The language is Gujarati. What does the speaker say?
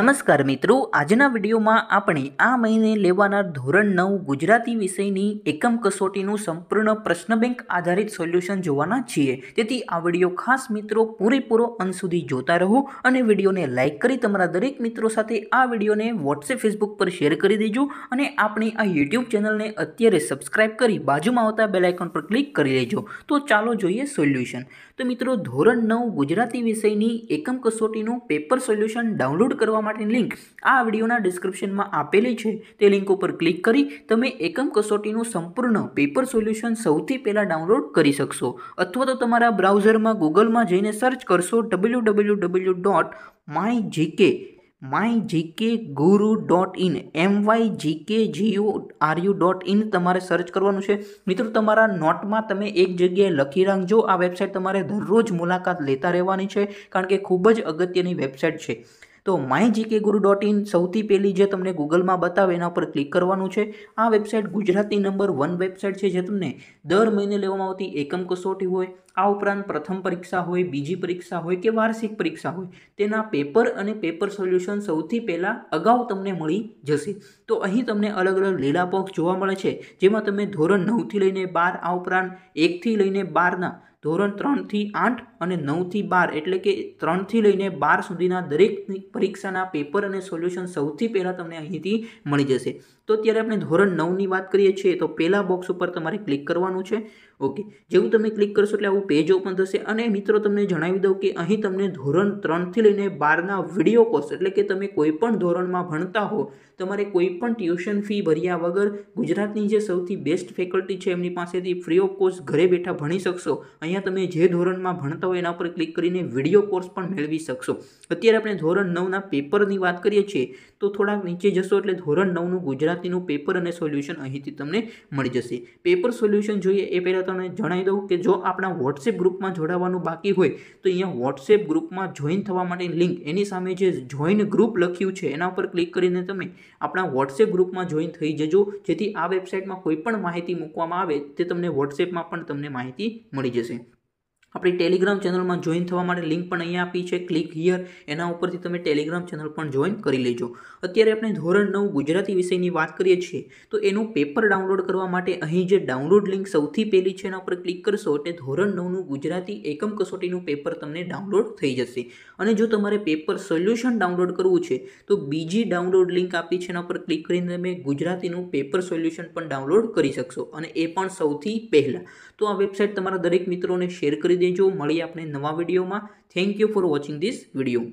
નમસ્કાર મિત્રો આજના વિડીયોમાં આપણે આ મહિને લેવાનાર ધોરણ નવ ગુજરાતી વિષયની એકમ કસોટીનું સંપૂર્ણ પ્રશ્ન બેંક આધારિત સોલ્યુશન જોવાના છીએ તેથી આ વિડીયો ખાસ મિત્રો પૂરેપૂરો અંત સુધી જોતા રહો અને વિડીયોને લાઇક કરી તમારા દરેક મિત્રો સાથે આ વિડીયોને વોટ્સએપ ફેસબુક પર શેર કરી દેજો અને આપણી આ યુટ્યુબ ચેનલને અત્યારે સબસ્ક્રાઇબ કરી બાજુમાં આવતા બેલાઇકોન પર ક્લિક કરી લેજો તો ચાલો જોઈએ સોલ્યુશન તો મિત્રો ધોરણ નવ ગુજરાતી વિષયની એકમ કસોટીનું પેપર સોલ્યુશન ડાઉનલોડ કરવા માટેની લિંક આ વિડીયોના ડિસ્ક્રિપ્શનમાં આપેલી છે તે લિંક ઉપર ક્લિક કરી તમે એકમ કસોટીનું સંપૂર્ણ પેપર સોલ્યુશન સૌથી પહેલાં ડાઉનલોડ કરી શકશો અથવા તો તમારા બ્રાઉઝરમાં ગૂગલમાં જઈને સર્ચ કરશો W W W dot my GK my GK Guru dot in M Y GK G O R U dot in તમારે સર્ચ કરવાનું છે મિત્રો તમારા નોટમાં તમે એક જગ્યાએ લખી રાખજો આ વેબસાઇટ તમારે દરરોજ મુલાકાત લેતા રહેવાની છે કારણ કે ખૂબ જ અગત્યની વેબસાઇટ છે તો my GK Guru dot in સૌથી પહેલી જે તમને ગૂગલમાં બતાવે એના પર ક્લિક કરવાનું છે આ website Gujarati number one website છે જે તમને દર મહિને લેવામાં આવતી એકમ કસોટી હોય આ ઉપરાંત પ્રથમ પરીક્ષા હોય બીજી પરીક્ષા હોય કે વાર્ષિક પરીક્ષા હોય તેના પેપર અને પેપર સોલ્યુશન સૌથી પહેલાં અગાઉ તમને મળી જશે તો અહીં તમને અલગ અલગ લીલા બોક્સ જોવા મળે છે જેમાં તમે ધોરણ નવથી લઈને બાર આ ઉપરાંત એકથી લઈને બારના ધોરણ ત્રણથી આઠ અને નવથી બાર એટલે કે ત્રણથી લઈને બાર સુધીના દરેક પરીક્ષાના પેપર અને સોલ્યુશન સૌથી પહેલાં તમને અહીંથી મળી જશે તો ત્યારે આપણે ધોરણ નવની વાત કરીએ છીએ તો પહેલાં બોક્સ ઉપર તમારે ક્લિક કરવાનું છે ઓકે જેવું તમે ક્લિક કરશો એટલે આવું પેજ ઓપન થશે અને મિત્રો તમને જણાવી દઉં કે અહીં તમને ધોરણ ત્રણથી લઈને બારના વિડીયો કોર્સ એટલે કે તમે કોઈપણ ધોરણમાં ભણતા હો તમારે કોઈપણ ટ્યુશન ફી ભર્યા વગર ગુજરાતની જે સૌથી બેસ્ટ ફેકલ્ટી છે એમની પાસેથી ફ્રી ઓફ કોર્સ ઘરે બેઠા ભણી શકશો અહીંયા તમે જે ધોરણમાં ભણતા હોય એના ઉપર ક્લિક કરીને વિડીયો કોર્સ પણ મેળવી શકશો અત્યારે આપણે ધોરણ નવના પેપરની વાત કરીએ છીએ તો થોડાક નીચે જશો એટલે ધોરણ નવનું ગુજરાતીનું પેપર અને સોલ્યુશન અહીંથી તમને મળી જશે પેપર સોલ્યુશન જોઈએ એ પહેલાં તને જણાવી દઉં કે જો આપણા વોટ્સએપ ગ્રુપમાં જોડાવાનું બાકી હોય તો અહીંયા વોટ્સએપ ગ્રુપમાં જોઈન થવા માટે લિંક એની સામે જે જોઈન ગ્રુપ લખ્યું છે એના ઉપર ક્લિક કરીને તમે આપણા વોટ્સએપ ગ્રુપમાં જોઈન થઈ જજો જેથી આ વેબસાઇટમાં કોઈ પણ માહિતી મૂકવામાં આવે તે તમને વોટ્સએપમાં પણ તમને માહિતી મળી જશે આપણી ટેલિગ્રામ ચેનલમાં જોઈન થવા માટે લિંક પણ અહીંયા આપી છે ક્લિક હિયર એના ઉપરથી તમે ટેલિગ્રામ ચેનલ પણ જોઈન કરી લેજો અત્યારે આપણે ધોરણ નવ ગુજરાતી વિષયની વાત કરીએ છીએ તો એનું પેપર ડાઉનલોડ કરવા માટે અહીં જે ડાઉનલોડ લિંક સૌથી પહેલી છે એના ઉપર ક્લિક કરશો એટલે ધોરણ નવનું ગુજરાતી એકમ કસોટીનું પેપર તમને ડાઉનલોડ થઈ જશે અને જો તમારે પેપર સોલ્યુશન ડાઉનલોડ કરવું છે તો બીજી ડાઉનલોડ લિંક આપી છે એના પર ક્લિક કરીને તમે ગુજરાતીનું પેપર સોલ્યુશન પણ ડાઉનલોડ કરી શકશો અને એ પણ સૌથી પહેલાં તો આ વેબસાઇટ તમારા દરેક મિત્રોને શેર કરી દે દેજો મળીએ આપણે નવા વિડીયોમાં thank you for watching this video